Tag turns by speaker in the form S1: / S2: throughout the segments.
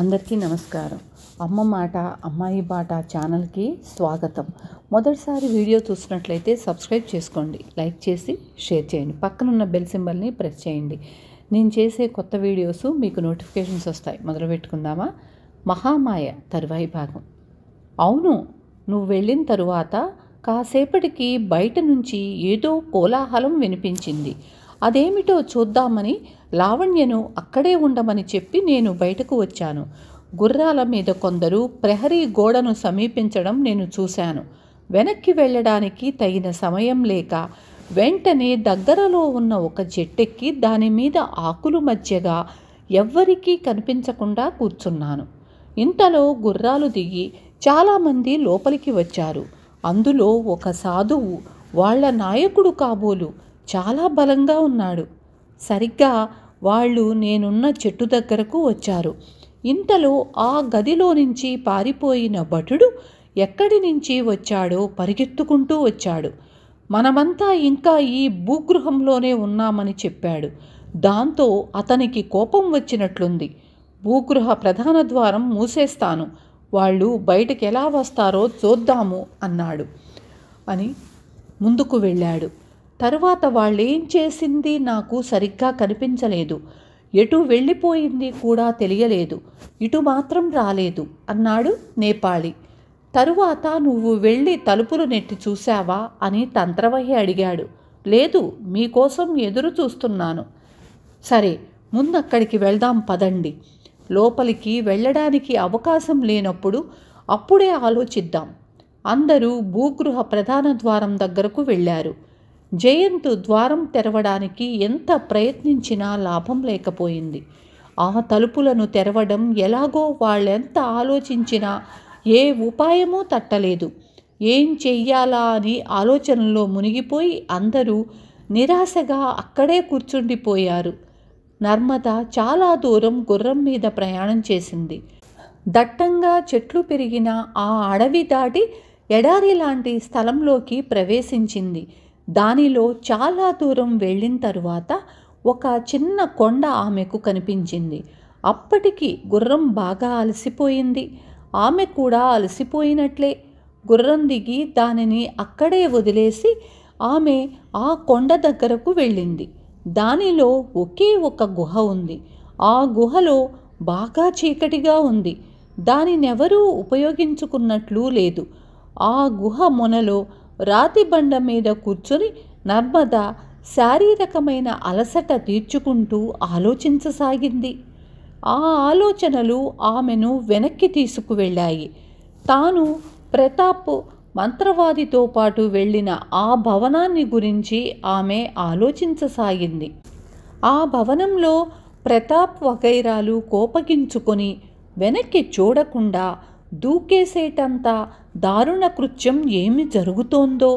S1: అందరికీ నమస్కారం అమ్మ మాట అమ్మాయి బాట ఛానల్కి స్వాగతం మొదటిసారి వీడియో చూసినట్లయితే సబ్స్క్రైబ్ చేసుకోండి లైక్ చేసి షేర్ చేయండి పక్కనున్న బెల్ సింబల్ని ప్రెస్ చేయండి నేను చేసే కొత్త వీడియోస్ మీకు నోటిఫికేషన్స్ వస్తాయి మొదలు పెట్టుకుందామా మహామాయ తరువాయి భాగం అవును నువ్వు వెళ్ళిన తరువాత కాసేపటికి బయట నుంచి ఏదో కోలాహలం వినిపించింది అదేమిటో చూద్దామని లావణ్యను అక్కడే ఉండమని చెప్పి నేను బయటకు వచ్చాను గుర్రాల మీద కొందరు ప్రహరీ గోడను సమీపించడం నేను చూశాను వెనక్కి వెళ్ళడానికి తగిన సమయం లేక వెంటనే దగ్గరలో ఉన్న ఒక జట్టెక్కి దాని మీద ఆకులు మధ్యగా ఎవ్వరికీ కనిపించకుండా కూర్చున్నాను ఇంతలో గుర్రాలు దిగి చాలామంది లోపలికి వచ్చారు అందులో ఒక సాధువు వాళ్ల నాయకుడు కాబోలు చాలా బలంగా ఉన్నాడు సరిగ్గా వాళ్ళు నేనున్న చెట్టు దగ్గరకు వచ్చారు ఇంతలో ఆ గదిలో నుంచి పారిపోయిన భటుడు ఎక్కడి నుంచి వచ్చాడో పరిగెత్తుకుంటూ వచ్చాడు మనమంతా ఇంకా ఈ భూగృహంలోనే ఉన్నామని చెప్పాడు దాంతో అతనికి కోపం వచ్చినట్లుంది భూగృహ ప్రధాన ద్వారం మూసేస్తాను వాళ్ళు బయటకు ఎలా వస్తారో చూద్దాము అన్నాడు అని ముందుకు వెళ్ళాడు తరువాత వాళ్ళేం చేసింది నాకు సరిగ్గా కనిపించలేదు ఎటు వెళ్ళిపోయింది కూడా తెలియలేదు ఇటు మాత్రం రాలేదు అన్నాడు నేపాళి తరువాత నువ్వు వెళ్ళి తలుపులు నెట్టి చూశావా అని తంత్రవహి అడిగాడు లేదు మీకోసం ఎదురు చూస్తున్నాను సరే ముందక్కడికి వెళ్దాం పదండి లోపలికి వెళ్ళడానికి అవకాశం లేనప్పుడు అప్పుడే ఆలోచిద్దాం అందరూ భూగృహ ప్రధాన ద్వారం దగ్గరకు వెళ్ళారు జయంత్ ద్వారం తెరవడానికి ఎంత ప్రయత్నించినా లాభం లేకపోయింది ఆ తలుపులను తెరవడం ఎలాగో వాళ్ళెంత ఆలోచించినా ఏ ఉపాయమూ తట్టలేదు ఏం చెయ్యాలా అని ఆలోచనలో మునిగిపోయి అందరూ నిరాశగా అక్కడే కూర్చుండిపోయారు నర్మద చాలా దూరం గుర్రం మీద ప్రయాణం చేసింది దట్టంగా చెట్లు పెరిగిన ఆ అడవి దాటి ఎడారి లాంటి స్థలంలోకి ప్రవేశించింది దానిలో చాలా దూరం వెళ్ళిన తరువాత ఒక చిన్న కొండ ఆమెకు కనిపించింది అప్పటికి గుర్రం బాగా అలసిపోయింది ఆమె కూడా అలసిపోయినట్లే గుర్రం దిగి దానిని అక్కడే వదిలేసి ఆమె ఆ కొండ దగ్గరకు వెళ్ళింది దానిలో ఒకే ఒక గుహ ఉంది ఆ గుహలో బాగా చీకటిగా ఉంది దానినెవరూ ఉపయోగించుకున్నట్లు లేదు ఆ గుహ మొనలో రాతి బండ మీద కూర్చొని నర్మద శారీరకమైన అలసట తీర్చుకుంటూ ఆలోచించసాగింది ఆ ఆలోచనలు ఆమెను వెనక్కి తీసుకువెళ్ళాయి తాను ప్రతాప్ మంత్రవాదితో పాటు వెళ్ళిన ఆ భవనాన్ని గురించి ఆమె ఆలోచించసాగింది ఆ భవనంలో ప్రతాప్ వగైరాలు కోపగించుకొని వెనక్కి చూడకుండా దూకేసేటంత దారుణ కృత్యం ఏమి జరుగుతోందో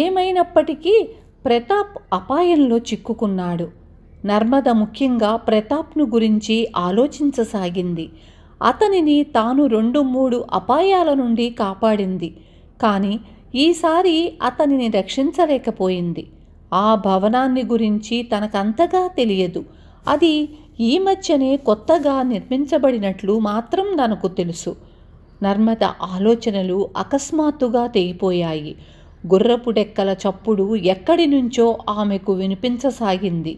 S1: ఏమైనప్పటికీ ప్రతాప్ అపాయంలో చిక్కుకున్నాడు నర్మద ముఖ్యంగా ప్రతాప్ను గురించి ఆలోచించసాగింది అతనిని తాను రెండు మూడు అపాయాల నుండి కాపాడింది కానీ ఈసారి అతనిని రక్షించలేకపోయింది ఆ భవనాన్ని గురించి తనకంతగా తెలియదు అది ఈ మధ్యనే కొత్తగా నిర్మించబడినట్లు మాత్రం తనకు తెలుసు నర్మద ఆలోచనలు అకస్మాత్తుగా తెగిపోయాయి గుర్రపుడెక్కల చప్పుడు ఎక్కడి నుంచో ఆమెకు వినిపించసాగింది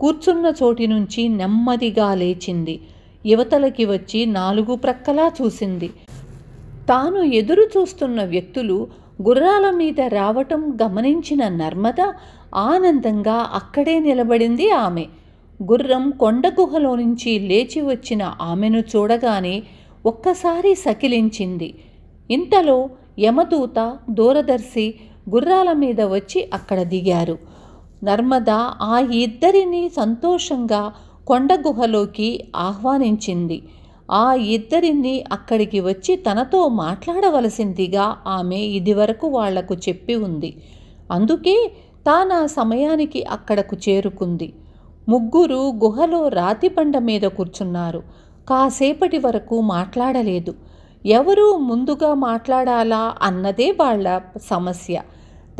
S1: కూర్చున్న చోటి నుంచి నెమ్మదిగా లేచింది యువతలకి వచ్చి నాలుగు ప్రక్కలా చూసింది తాను ఎదురు చూస్తున్న వ్యక్తులు గుర్రాల మీద రావటం గమనించిన నర్మద ఆనందంగా అక్కడే నిలబడింది ఆమె గుర్రం కొండ గుహలో నుంచి లేచి వచ్చిన ఆమెను చూడగానే ఒక్కసారి సకిలించింది ఇంతలో యమదూత దూరదర్శి గుర్రాల మీద వచ్చి అక్కడ దిగారు నర్మద ఆ ఇద్దరిని సంతోషంగా కొండ గుహలోకి ఆహ్వానించింది ఆ ఇద్దరిని అక్కడికి వచ్చి తనతో మాట్లాడవలసిందిగా ఆమె ఇదివరకు వాళ్లకు చెప్పి ఉంది అందుకే తాను ఆ సమయానికి అక్కడకు చేరుకుంది ముగ్గురు గుహలో రాతిపండ మీద కూర్చున్నారు కాసేపటి వరకు మాట్లాడలేదు ఎవరు ముందుగా మాట్లాడాలా అన్నదే వాళ్ళ సమస్య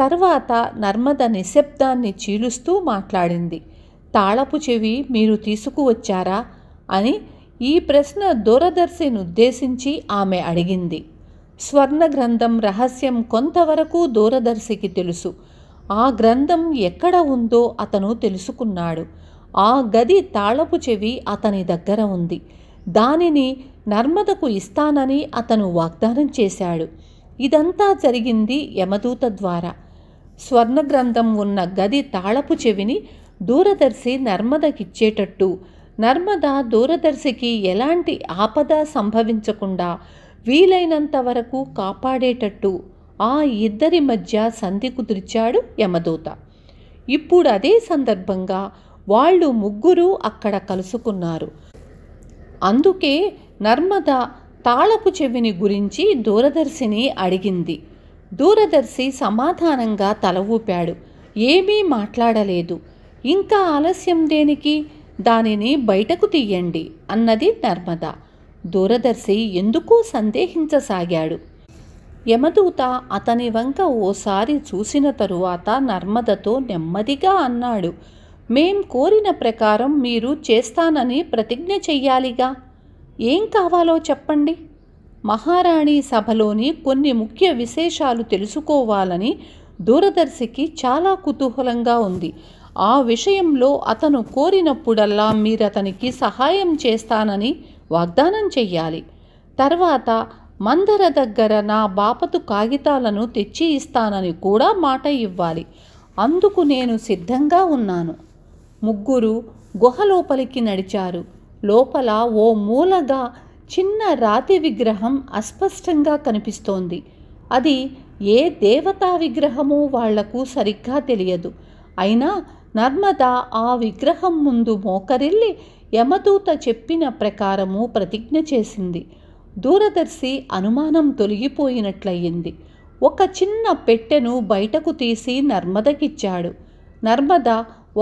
S1: తర్వాత నర్మద నిశ్శబ్దాన్ని చీలుస్తూ మాట్లాడింది తాళపు చెవి మీరు తీసుకువచ్చారా అని ఈ ప్రశ్న దూరదర్శిని ఉద్దేశించి ఆమె అడిగింది స్వర్ణ గ్రంథం రహస్యం కొంతవరకు దూరదర్శికి తెలుసు ఆ గ్రంథం ఎక్కడ ఉందో అతను తెలుసుకున్నాడు ఆ గది తాళపు చెవి అతని దగ్గర ఉంది దానిని నర్మదకు ఇస్తానని అతను వాగ్దానం చేశాడు ఇదంతా జరిగింది యమదూత ద్వారా స్వర్ణగ్రంథం ఉన్న గది తాళపు చెవిని దూరదర్శి నర్మదకిచ్చేటట్టు నర్మద దూరదర్శికి ఎలాంటి ఆపద సంభవించకుండా వీలైనంత వరకు కాపాడేటట్టు ఆ ఇద్దరి మధ్య సంధి కుదిర్చాడు యమదూత ఇప్పుడు అదే సందర్భంగా వాళ్ళు ముగ్గురు అక్కడ కలుసుకున్నారు అందుకే నర్మద తాళపు చెవిని గురించి దూరదర్శిని అడిగింది దూరదర్శి సమాధానంగా తల ఊపాడు ఏమీ మాట్లాడలేదు ఇంకా ఆలస్యం దేనికి దానిని బయటకు తీయండి అన్నది నర్మద దూరదర్శి ఎందుకు సందేహించసాగాడు యమదూత అతని వంక ఓసారి చూసిన తరువాత నర్మదతో నెమ్మదిగా అన్నాడు మేం కోరిన ప్రకారం మీరు చేస్తానని ప్రతిజ్ఞ చెయ్యాలిగా ఏం కావాలో చెప్పండి మహారాణి సభలోని కొన్ని ముఖ్య విశేషాలు తెలుసుకోవాలని దూరదర్శికి చాలా కుతూహలంగా ఉంది ఆ విషయంలో అతను కోరినప్పుడల్లా మీరు అతనికి సహాయం చేస్తానని వాగ్దానం చెయ్యాలి తర్వాత మందర దగ్గర నా బాపతు కాగితాలను తెచ్చి ఇస్తానని కూడా మాట ఇవ్వాలి అందుకు నేను సిద్ధంగా ఉన్నాను ముగ్గురు గుహలోపలికి నడిచారు లోపల ఓ మూలగా చిన్న రాతి విగ్రహం అస్పష్టంగా కనిపిస్తోంది అది ఏ దేవతా విగ్రహమో వాళ్లకు సరిగ్గా తెలియదు అయినా నర్మద ఆ విగ్రహం ముందు మోకరిల్లి యమదూత చెప్పిన ప్రకారము ప్రతిజ్ఞ చేసింది దూరదర్శి అనుమానం తొలగిపోయినట్లయింది ఒక చిన్న పెట్టెను బయటకు తీసి నర్మదకిచ్చాడు నర్మద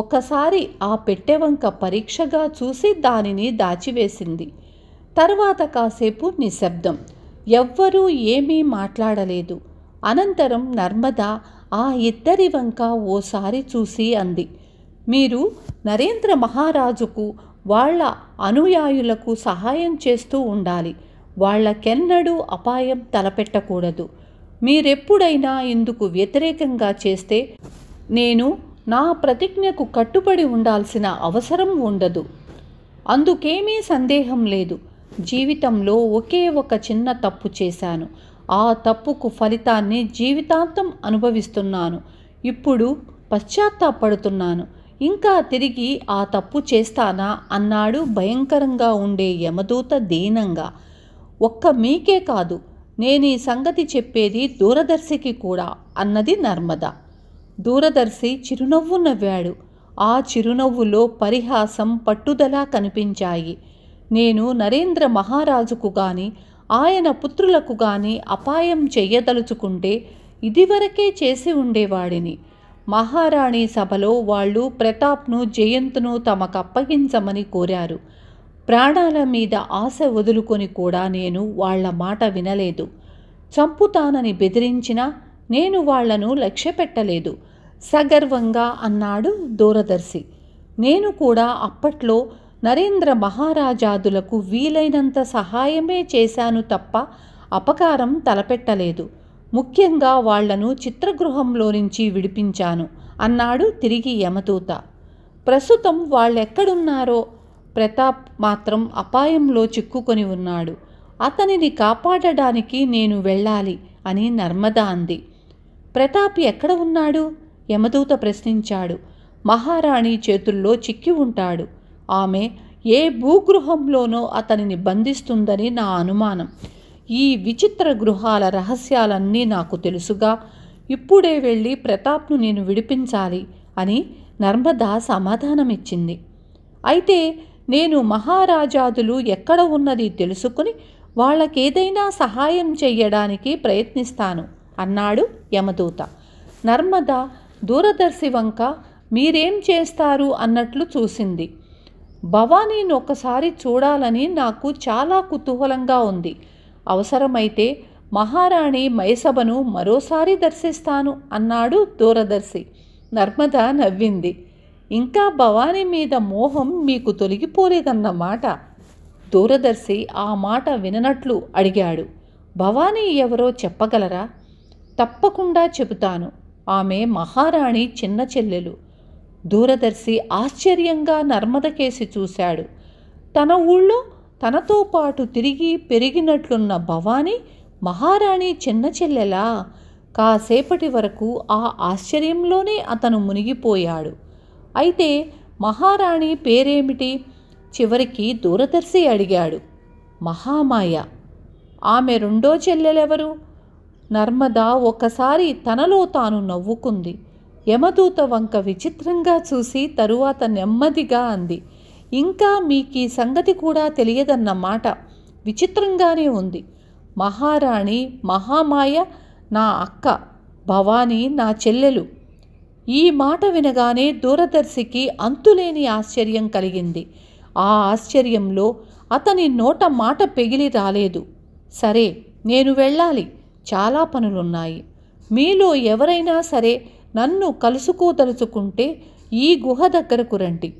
S1: ఒకసారి ఆ పెట్టెవంక పరీక్షగా చూసి దానిని దాచివేసింది తర్వాత కాసేపు నిశ్శబ్దం ఎవ్వరూ ఏమీ మాట్లాడలేదు అనంతరం నర్మద ఆ ఇద్దరి వంక ఓసారి చూసి అంది మీరు నరేంద్ర మహారాజుకు వాళ్ళ అనుయాయులకు సహాయం చేస్తూ ఉండాలి వాళ్లకెన్నడూ అపాయం తలపెట్టకూడదు మీరెప్పుడైనా ఇందుకు వ్యతిరేకంగా చేస్తే నేను నా ప్రతిజ్ఞకు కట్టుబడి ఉండాల్సిన అవసరం ఉండదు అందుకేమీ సందేహం లేదు జీవితంలో ఒకే ఒక చిన్న తప్పు చేశాను ఆ తప్పుకు ఫలితాన్ని జీవితాంతం అనుభవిస్తున్నాను ఇప్పుడు పశ్చాత్తాపడుతున్నాను ఇంకా తిరిగి ఆ తప్పు చేస్తానా అన్నాడు భయంకరంగా ఉండే యమదూత దీనంగా ఒక్క మీకే కాదు నేను ఈ సంగతి చెప్పేది దూరదర్శికి కూడా అన్నది నర్మదా దూరదర్శి చిరునవ్వు నవ్వాడు ఆ చిరునవ్వులో పరిహాసం పట్టుదల కనిపించాయి నేను నరేంద్ర మహారాజుకు గాని ఆయన పుత్రులకు గాని అపాయం చెయ్యదలుచుకుంటే ఇదివరకే చేసి ఉండేవాడిని మహారాణి సభలో వాళ్ళు ప్రతాప్ను జయంత్ను తమకు అప్పగించమని కోరారు ప్రాణాల మీద ఆశ వదులుకొని కూడా నేను వాళ్ల మాట వినలేదు చంపుతానని బెదిరించినా నేను వాళ్లను లక్ష్య పెట్టలేదు సగర్వంగా అన్నాడు దూరదర్శి నేను కూడా అప్పట్లో నరేంద్ర మహారాజాదులకు వీలైనంత సహాయమే చేశాను తప్ప అపకారం తలపెట్టలేదు ముఖ్యంగా వాళ్లను చిత్రగృహంలో నుంచి విడిపించాను అన్నాడు తిరిగి యమతూత ప్రస్తుతం వాళ్ళెక్కడున్నారో ప్రతాప్ మాత్రం అపాయంలో చిక్కుకొని ఉన్నాడు అతనిని కాపాడడానికి నేను వెళ్ళాలి అని నర్మదా అంది ప్రతాప్ ఎక్కడ ఉన్నాడు యమదూత ప్రశ్నించాడు మహారాణి చేతుల్లో చిక్కి ఉంటాడు ఆమె ఏ భూగృహంలోనో అతనిని బంధిస్తుందని నా అనుమానం ఈ విచిత్ర గృహాల రహస్యాలన్నీ నాకు తెలుసుగా ఇప్పుడే వెళ్ళి ప్రతాప్ను నేను విడిపించాలి అని నర్మదా సమాధానమిచ్చింది అయితే నేను మహారాజాదులు ఎక్కడ ఉన్నది తెలుసుకుని వాళ్ళకేదైనా సహాయం చెయ్యడానికి ప్రయత్నిస్తాను అన్నాడు యమదూత నర్మద దూరదర్శి వంక మీరేం చేస్తారు అన్నట్లు చూసింది భవానీని ఒకసారి చూడాలని నాకు చాలా కుతూహలంగా ఉంది అవసరమైతే మహారాణి మైసభను మరోసారి దర్శిస్తాను అన్నాడు దూరదర్శి నర్మద నవ్వింది ఇంకా భవానీ మీద మోహం మీకు తొలగిపోలేదన్నమాట దూరదర్శి ఆ మాట విననట్లు అడిగాడు భవానీ ఎవరో చెప్పగలరా తప్పకుండా చెబుతాను ఆమె మహారాణి చిన్న చెల్లెలు దూరదర్శి ఆశ్చర్యంగా నర్మద కేసి చూశాడు తన ఊళ్ళో తనతో పాటు తిరిగి పెరిగినట్లున్న భవానీ మహారాణి చిన్న చెల్లెలా కాసేపటి వరకు ఆ ఆశ్చర్యంలోనే అతను మునిగిపోయాడు అయితే మహారాణి పేరేమిటి చివరికి దూరదర్శి అడిగాడు మహామాయ ఆమె రెండో చెల్లెలెవరు నర్మద ఒకసారి తనలో తాను నవ్వుకుంది యమదూత వంక విచిత్రంగా చూసి తరువాత నెమ్మదిగా అంది ఇంకా మీకీ సంగతి కూడా తెలియదన్న మాట విచిత్రంగానే ఉంది మహారాణి మహామాయ నా అక్క భవానీ నా చెల్లెలు ఈ మాట వినగానే దూరదర్శికి అంతులేని ఆశ్చర్యం కలిగింది ఆ ఆశ్చర్యంలో అతని నోట మాట పెగిలి రాలేదు సరే నేను వెళ్ళాలి చాలా పనులున్నాయి మీలో ఎవరైనా సరే నన్ను కలుసుకోదలుచుకుంటే ఈ గుహ దగ్గరకు రండి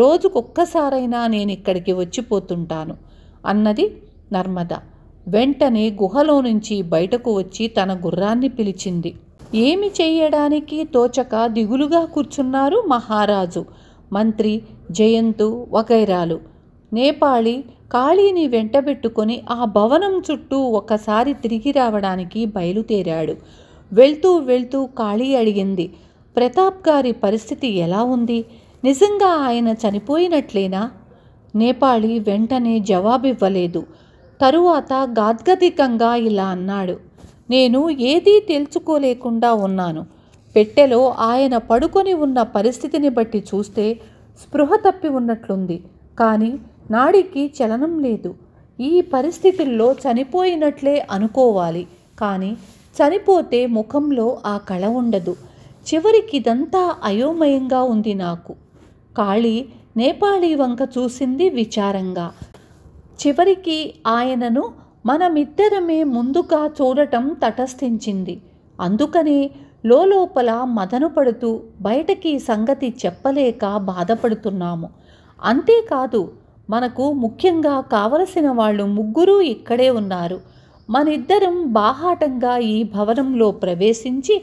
S1: రోజుకొక్కసారైనా నేను ఇక్కడికి వచ్చిపోతుంటాను అన్నది నర్మద వెంటనే గుహలో నుంచి బయటకు వచ్చి తన గుర్రాన్ని పిలిచింది ఏమి చేయడానికి తోచక దిగులుగా కూర్చున్నారు మహారాజు మంత్రి జయంతు వగైరాలు నేపాళి కాళీని వెంటబెట్టుకొని ఆ భవనం చుట్టూ ఒకసారి తిరిగి రావడానికి బయలుదేరాడు వెళ్తూ వెళ్తూ కాళీ అడిగింది ప్రతాప్ గారి పరిస్థితి ఎలా ఉంది నిజంగా ఆయన చనిపోయినట్లేనా నేపాళి వెంటనే జవాబివ్వలేదు తరువాత గాద్గదికంగా ఇలా అన్నాడు నేను ఏదీ తెలుసుకోలేకుండా ఉన్నాను పెట్టెలో ఆయన పడుకొని ఉన్న పరిస్థితిని బట్టి చూస్తే స్పృహ తప్పి ఉన్నట్లుంది కానీ నాడికి చలనం లేదు ఈ పరిస్థితుల్లో చనిపోయినట్లే అనుకోవాలి కానీ చనిపోతే ముఖంలో ఆ కళ ఉండదు చివరికిదంతా అయోమయంగా ఉంది నాకు కాళీ నేపాళీ వంక చూసింది విచారంగా చివరికి ఆయనను మనమిద్దరమే ముందుగా చూడటం తటస్థించింది అందుకనే లోపల మదను పడుతూ బయటకి సంగతి చెప్పలేక బాధపడుతున్నాము అంతేకాదు మనకు ముఖ్యంగా కావలసిన వాళ్ళు ముగ్గురూ ఇక్కడే ఉన్నారు మనిద్దరం బాహాటంగా ఈ భవనంలో ప్రవేశించి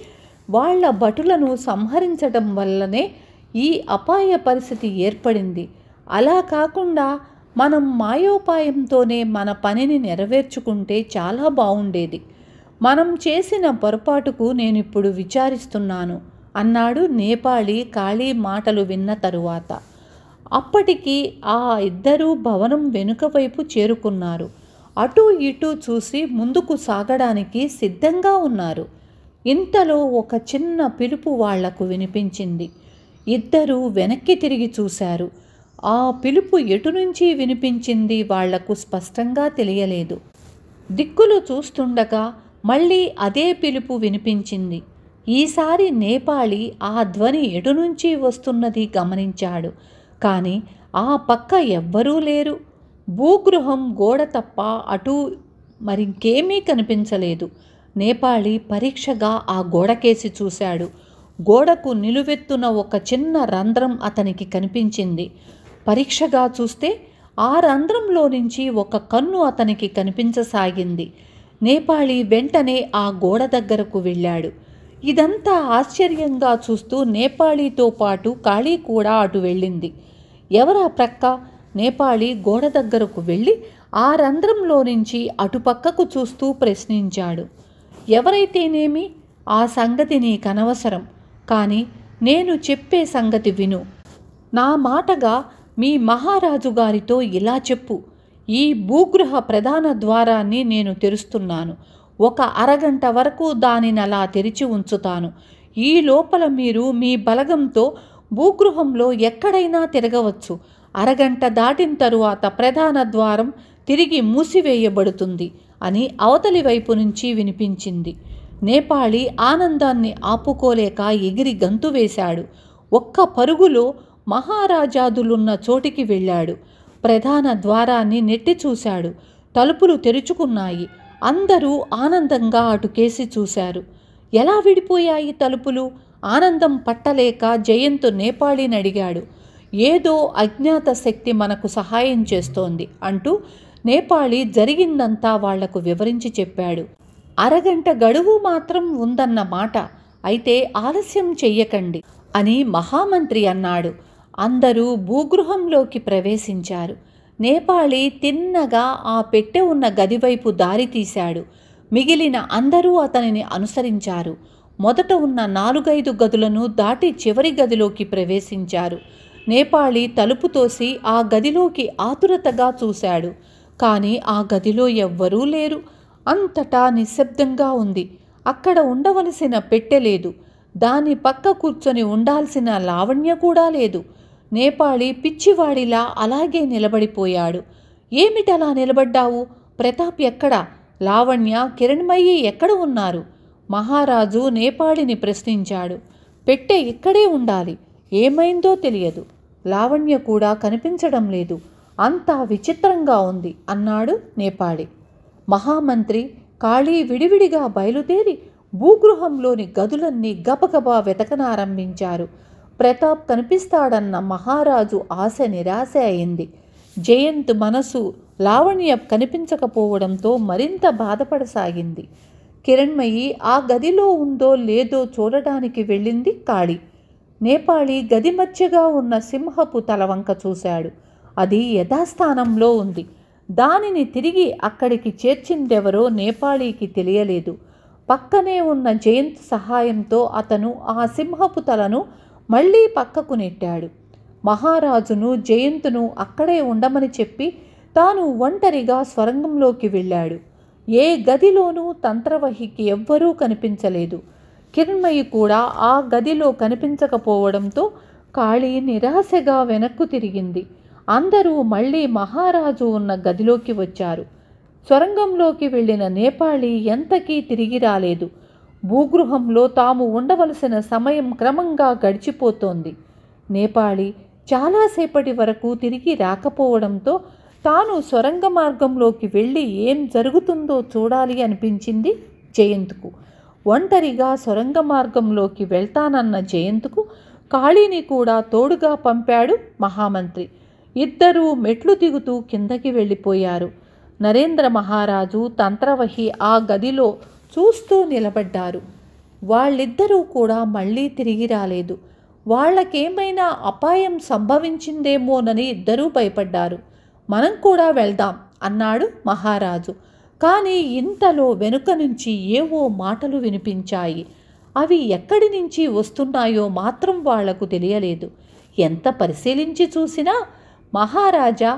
S1: వాళ్ల భటులను సంహరించడం వల్లనే ఈ అపాయ పరిస్థితి ఏర్పడింది అలా కాకుండా మనం మాయోపాయంతోనే మన పనిని నెరవేర్చుకుంటే చాలా బాగుండేది మనం చేసిన పొరపాటుకు నేను ఇప్పుడు విచారిస్తున్నాను అన్నాడు నేపాళీ ఖాళీ మాటలు విన్న తరువాత అప్పటికి ఆ ఇద్దరూ భవనం వెనుక వైపు చేరుకున్నారు అటు ఇటు చూసి ముందుకు సాగడానికి సిద్ధంగా ఉన్నారు ఇంతలో ఒక చిన్న పిలుపు వాళ్లకు వినిపించింది ఇద్దరూ వెనక్కి తిరిగి చూశారు ఆ పిలుపు ఎటు నుంచి వినిపించింది వాళ్లకు స్పష్టంగా తెలియలేదు దిక్కులు చూస్తుండగా మళ్ళీ అదే పిలుపు వినిపించింది ఈసారి నేపాళి ఆ ధ్వని ఎటు నుంచి వస్తున్నది గమనించాడు కానీ ఆ పక్క ఎవ్వరూ లేరు భూగృహం గోడ తప్ప అటు మరింకేమీ కనిపించలేదు నేపాళి పరీక్షగా ఆ గోడకేసి చూశాడు గోడకు నిలువెత్తున ఒక చిన్న రంధ్రం అతనికి కనిపించింది పరీక్షగా చూస్తే ఆ రంధ్రంలో నుంచి ఒక కన్ను అతనికి కనిపించసాగింది నేపాళి వెంటనే ఆ గోడ దగ్గరకు వెళ్ళాడు ఇదంతా ఆశ్చర్యంగా చూస్తూ నేపాళీతో పాటు కాళీ కూడా అటు వెళ్ళింది ఎవరా ప్రక్క నేపాళీ గోడ దగ్గరకు వెళ్ళి ఆ రంధ్రంలో నుంచి అటుపక్కకు చూస్తూ ప్రశ్నించాడు ఎవరైతేనేమి ఆ సంగతి నీకనవసరం కానీ నేను చెప్పే సంగతి విను నా మాటగా మీ మహారాజు గారితో ఇలా చెప్పు ఈ భూగృహ ప్రధాన ద్వారాన్ని నేను తెరుస్తున్నాను ఒక అరగంట వరకు దానిని అలా తెరిచి ఉంచుతాను ఈ లోపల మీరు మీ బలగంతో భూగృహంలో ఎక్కడైనా తిరగవచ్చు అరగంట దాటిన తరువాత ప్రధాన ద్వారం తిరిగి మూసివేయబడుతుంది అని అవతలి వైపు నుంచి వినిపించింది నేపాళి ఆనందాన్ని ఆపుకోలేక ఎగిరి గంతు వేశాడు ఒక్క పరుగులో మహారాజాదులున్న చోటికి వెళ్ళాడు ప్రధాన ద్వారాన్ని నెట్టి చూశాడు తలుపులు తెరుచుకున్నాయి అందరూ ఆనందంగా అటు కేసి చూశారు ఎలా విడిపోయాయి తలుపులు ఆనందం పట్టలేక జయంత్ నేపాళిని అడిగాడు ఏదో అజ్ఞాత శక్తి మనకు సహాయం చేస్తోంది అంటూ నేపాళీ జరిగిందంతా వాళ్లకు వివరించి చెప్పాడు అరగంట గడువు మాత్రం ఉందన్న మాట అయితే ఆలస్యం చెయ్యకండి అని మహామంత్రి అన్నాడు అందరూ భూగృహంలోకి ప్రవేశించారు నేపాళి తిన్నగా ఆ పెట్టె ఉన్న గదివైపు దారి తీశాడు మిగిలిన అందరూ అతనిని అనుసరించారు మొదట ఉన్న నాలుగైదు గదులను దాటి చివరి గదిలోకి ప్రవేశించారు నేపాళి తలుపు తోసి ఆ గదిలోకి ఆతురతగా చూశాడు కానీ ఆ గదిలో ఎవ్వరూ లేరు అంతటా నిశ్శబ్దంగా ఉంది అక్కడ ఉండవలసిన పెట్టె లేదు దాని పక్క కూర్చొని ఉండాల్సిన లావణ్య కూడా లేదు నేపాళి పిచ్చివాడిలా అలాగే నిలబడిపోయాడు ఏమిటలా నిలబడ్డావు ప్రతాప్ ఎక్కడ లావణ్య కిరణ్మయ్యి ఎక్కడ ఉన్నారు మహారాజు నేపాళిని ప్రశ్నించాడు పెట్టె ఇక్కడే ఉండాలి ఏమైందో తెలియదు లావణ్య కూడా కనిపించడం లేదు అంతా విచిత్రంగా ఉంది అన్నాడు నేపాళి మహామంత్రి ఖాళీ విడివిడిగా బయలుదేరి భూగృహంలోని గదులన్నీ గబగబా వెతకనారంభించారు ప్రతాప్ కనిపిస్తాడన్న మహారాజు ఆశ నిరాశ అయింది జయంత్ మనసు లావణ్య కనిపించకపోవడంతో మరింత బాధపడసాగింది కిరణ్మయి ఆ గదిలో ఉందో లేదో చూడడానికి వెళ్ళింది కాళి నేపాళి గది మధ్యగా ఉన్న సింహపు తలవంక చూశాడు అది యథాస్థానంలో ఉంది దానిని తిరిగి అక్కడికి చేర్చిందెవరో నేపాళీకి తెలియలేదు పక్కనే ఉన్న జయంత్ సహాయంతో అతను ఆ సింహపు తలను మళ్ళీ పక్కకు నెట్టాడు మహారాజును జయంతును అక్కడే ఉండమని చెప్పి తాను ఒంటరిగా స్వరంగంలోకి వెళ్ళాడు ఏ గదిలోనూ తంత్రవహికి ఎవ్వరూ కనిపించలేదు కిరణ్మయి కూడా ఆ గదిలో కనిపించకపోవడంతో కాళీ నిరాశగా వెనక్కు తిరిగింది అందరూ మళ్ళీ మహారాజు ఉన్న గదిలోకి వచ్చారు స్వరంగంలోకి వెళ్ళిన నేపాళి ఎంతకీ తిరిగి రాలేదు భూగృహంలో తాము ఉండవలసిన సమయం క్రమంగా గడిచిపోతోంది నేపాళి చాలాసేపటి వరకు తిరిగి రాకపోవడంతో తాను సొరంగ మార్గంలోకి వెళ్ళి ఏం జరుగుతుందో చూడాలి అనిపించింది జయంత్కు ఒంటరిగా సొరంగ మార్గంలోకి వెళ్తానన్న జయంత్కు కాళీని కూడా తోడుగా పంపాడు మహామంత్రి ఇద్దరూ మెట్లు దిగుతూ కిందకి వెళ్ళిపోయారు నరేంద్ర మహారాజు తంత్రవహి ఆ గదిలో చూస్తూ నిలబడ్డారు వాళ్ళిద్దరూ కూడా మళ్ళీ తిరిగి రాలేదు వాళ్ళకేమైనా అపాయం సంభవించిందేమోనని ఇద్దరూ భయపడ్డారు మనం కూడా వెళ్దాం అన్నాడు మహారాజు కానీ ఇంతలో వెనుక నుంచి ఏవో మాటలు వినిపించాయి అవి ఎక్కడి నుంచి వస్తున్నాయో మాత్రం వాళ్లకు తెలియలేదు ఎంత పరిశీలించి చూసినా మహారాజా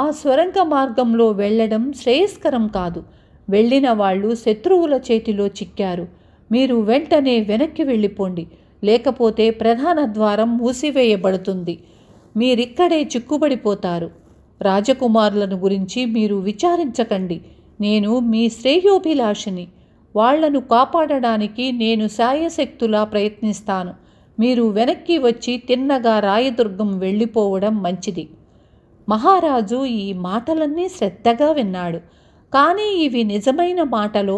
S1: ఆ స్వరంగ మార్గంలో వెళ్ళడం శ్రేయస్కరం కాదు వెళ్ళిన వాళ్ళు శత్రువుల చేతిలో చిక్కారు మీరు వెంటనే వెనక్కి వెళ్ళిపోండి లేకపోతే ప్రధాన ద్వారం మూసివేయబడుతుంది మీరిక్కడే చిక్కుబడిపోతారు రాజకుమారులను గురించి మీరు విచారించకండి నేను మీ శ్రేయోభిలాషిని వాళ్లను కాపాడడానికి నేను సాయశక్తులా ప్రయత్నిస్తాను మీరు వెనక్కి వచ్చి తిన్నగా రాయదుర్గం వెళ్ళిపోవడం మంచిది మహారాజు ఈ మాటలన్నీ శ్రద్ధగా విన్నాడు కానీ ఇవి నిజమైన మాటలో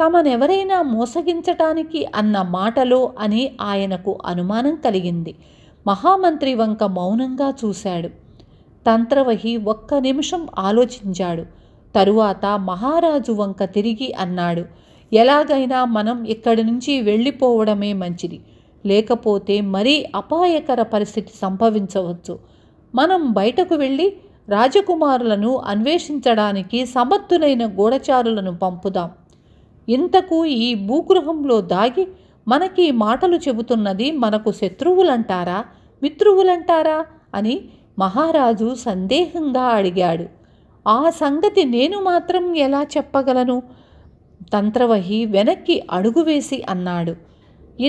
S1: తమనెవరైనా మోసగించటానికి అన్న మాటలో అని ఆయనకు అనుమానం కలిగింది మహామంత్రి వంక మౌనంగా చూశాడు తంత్రవహి ఒక్క నిమిషం ఆలోచించాడు తరువాత మహారాజు వంక తిరిగి అన్నాడు ఎలాగైనా మనం ఇక్కడి నుంచి వెళ్ళిపోవడమే మంచిది లేకపోతే మరీ అపాయకర పరిస్థితి సంభవించవచ్చు మనం బయటకు వెళ్ళి రాజకుమారులను అన్వేషించడానికి సమర్థులైన గూఢచారులను పంపుదాం ఇంతకు ఈ భూగృహంలో దాగి మనకి మాటలు చెబుతున్నది మనకు శత్రువులంటారా మిత్రువులంటారా అని మహారాజు సందేహంగా అడిగాడు ఆ సంగతి నేను మాత్రం ఎలా చెప్పగలను తంత్రవహి వెనక్కి అడుగు వేసి అన్నాడు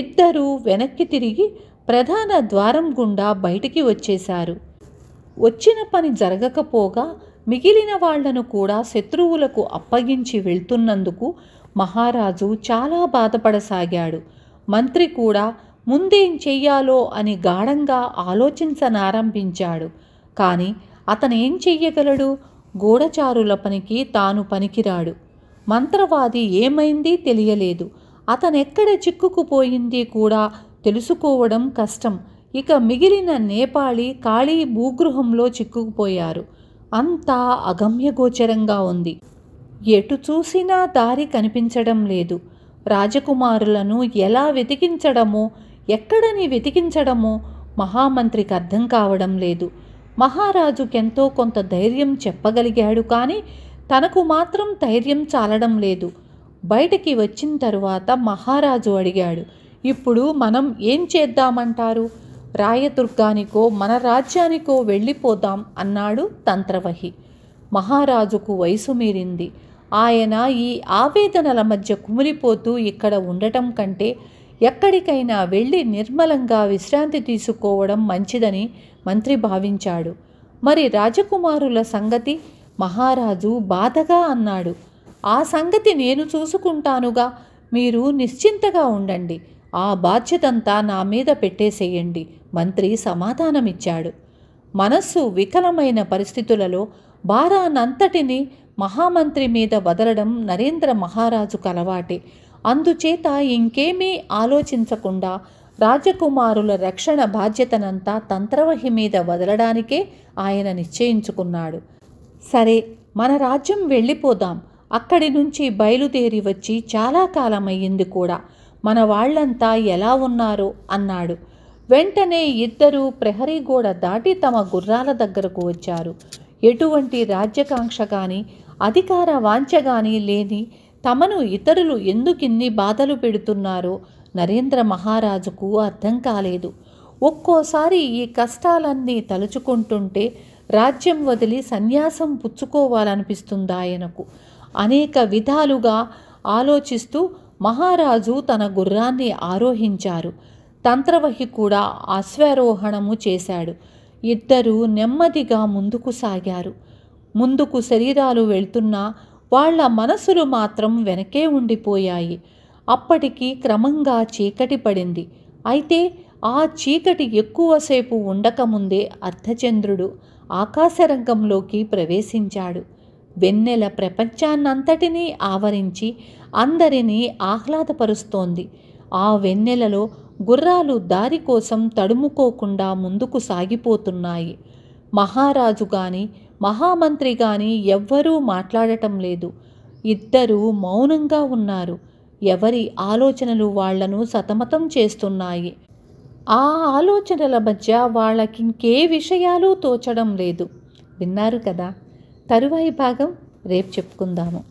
S1: ఇద్దరూ వెనక్కి తిరిగి ప్రధాన ద్వారం గుండా బయటికి వచ్చేశారు వచ్చిన పని జరగకపోగా మిగిలిన వాళ్లను కూడా శత్రువులకు అప్పగించి వెళ్తున్నందుకు మహారాజు చాలా బాధపడసాగాడు మంత్రి కూడా ముందేం చెయ్యాలో అని గాఢంగా ఆలోచించనారంభించాడు కానీ అతనేం చెయ్యగలడు గూఢచారుల పనికి తాను పనికిరాడు మంత్రవాది ఏమైంది తెలియలేదు అతనెక్కడ చిక్కుకుపోయింది కూడా తెలుసుకోవడం కష్టం ఇక మిగిలిన నేపాళీ ఖాళీ భూగృహంలో చిక్కుకుపోయారు అంతా అగమ్యగోచరంగా ఉంది ఎటు చూసినా దారి కనిపించడం లేదు రాజకుమారులను ఎలా వెతికించడమో ఎక్కడని వెతికించడమో మహామంత్రికి అర్థం కావడం లేదు మహారాజుకెంతో కొంత ధైర్యం చెప్పగలిగాడు కానీ తనకు మాత్రం ధైర్యం చాలడం లేదు బయటకి వచ్చిన తరువాత మహారాజు అడిగాడు ఇప్పుడు మనం ఏం చేద్దామంటారు రాయదుర్గానికో మన రాజ్యానికో వెళ్ళిపోదాం అన్నాడు తంత్రవహి మహారాజుకు వయసు మీరింది ఆయన ఈ ఆవేదనల మధ్య కుమిలిపోతూ ఇక్కడ ఉండటం కంటే ఎక్కడికైనా వెళ్ళి నిర్మలంగా విశ్రాంతి తీసుకోవడం మంచిదని మంత్రి భావించాడు మరి రాజకుమారుల సంగతి మహారాజు బాధగా అన్నాడు ఆ సంగతి నేను చూసుకుంటానుగా మీరు నిశ్చింతగా ఉండండి ఆ బాధ్యతంతా నా మీద పెట్టేసేయండి మంత్రి సమాధానమిచ్చాడు మనస్సు వికలమైన పరిస్థితులలో భారానంతటిని మహామంత్రి మీద వదలడం నరేంద్ర మహారాజు కలవాటే అందుచేత ఇంకేమీ ఆలోచించకుండా రాజకుమారుల రక్షణ బాధ్యతనంతా తంత్రవహి మీద వదలడానికే ఆయన నిశ్చయించుకున్నాడు సరే మన రాజ్యం వెళ్ళిపోదాం అక్కడి నుంచి బయలుదేరి వచ్చి చాలా కాలమయ్యింది కూడా మన వాళ్ళంతా ఎలా ఉన్నారో అన్నాడు వెంటనే ఇద్దరూ ప్రహరీ గోడ దాటి తమ గుర్రాల దగ్గరకు వచ్చారు ఎటువంటి రాజ్యకాంక్ష కానీ అధికార వాంఛ కానీ లేని తమను ఇతరులు ఎందుకిన్ని బాధలు పెడుతున్నారో నరేంద్ర మహారాజుకు అర్థం కాలేదు ఒక్కోసారి ఈ కష్టాలన్నీ తలుచుకుంటుంటే రాజ్యం వదిలి సన్యాసం పుచ్చుకోవాలనిపిస్తుంది ఆయనకు అనేక విధాలుగా ఆలోచిస్తూ మహారాజు తన గుర్రాన్ని ఆరోహించారు తంత్రవహి కూడా అశ్వారోహణము చేశాడు ఇద్దరూ నెమ్మదిగా ముందుకు సాగారు ముందుకు శరీరాలు వెళ్తున్నా వాళ్ల మనసులు మాత్రం వెనకే ఉండిపోయాయి అప్పటికి క్రమంగా చీకటి పడింది అయితే ఆ చీకటి ఎక్కువసేపు ఉండకముందే అర్ధచంద్రుడు ఆకాశరంగంలోకి ప్రవేశించాడు వెన్నెల ప్రపంచాన్నంతటినీ ఆవరించి అందరినీ ఆహ్లాదపరుస్తోంది ఆ వెన్నెలలో గుర్రాలు దారి కోసం తడుముకోకుండా ముందుకు సాగిపోతున్నాయి మహారాజు కానీ మహామంత్రి గాని ఎవ్వరూ మాట్లాడటం లేదు ఇద్దరూ మౌనంగా ఉన్నారు ఎవరి ఆలోచనలు వాళ్లను సతమతం చేస్తున్నాయి ఆ ఆలోచనల మధ్య వాళ్ళకింకే విషయాలు తోచడం లేదు విన్నారు కదా తరువాయి భాగం రేపు చెప్పుకుందాము